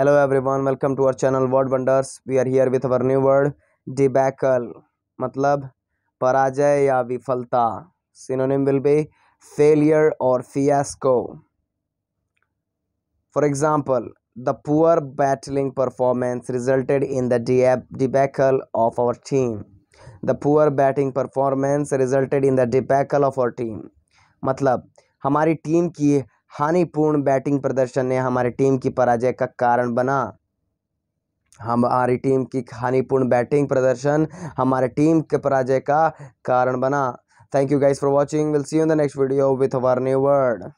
hello everyone welcome to our channel Word Wonders we are here with our new word debacle मतलब पराजय या विफलता synonym will be failure और fiasco for example the poor battling performance resulted in the debacle of our team the poor batting performance resulted in the debacle of our team मतलब हमारी team की हानिपूर्ण batting प्रदर्शन ने हमारी team की पराजय का कारण बना हमारी टीम की हानिपूर्ण बैटिंग प्रदर्शन हमारे टीम के पराजय का कारण बना thank you guys for watching will see you in the next video with our new word